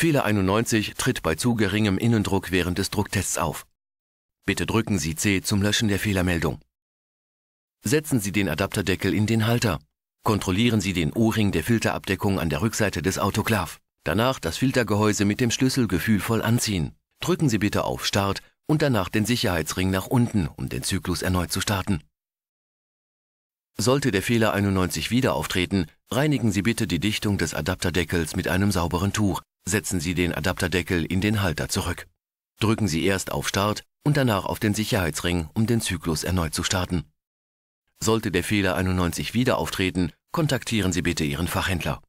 Fehler 91 tritt bei zu geringem Innendruck während des Drucktests auf. Bitte drücken Sie C zum Löschen der Fehlermeldung. Setzen Sie den Adapterdeckel in den Halter. Kontrollieren Sie den O-Ring der Filterabdeckung an der Rückseite des Autoklav. Danach das Filtergehäuse mit dem Schlüssel gefühlvoll anziehen. Drücken Sie bitte auf Start und danach den Sicherheitsring nach unten, um den Zyklus erneut zu starten. Sollte der Fehler 91 wieder auftreten, reinigen Sie bitte die Dichtung des Adapterdeckels mit einem sauberen Tuch. Setzen Sie den Adapterdeckel in den Halter zurück. Drücken Sie erst auf Start und danach auf den Sicherheitsring, um den Zyklus erneut zu starten. Sollte der Fehler 91 wieder auftreten, kontaktieren Sie bitte Ihren Fachhändler.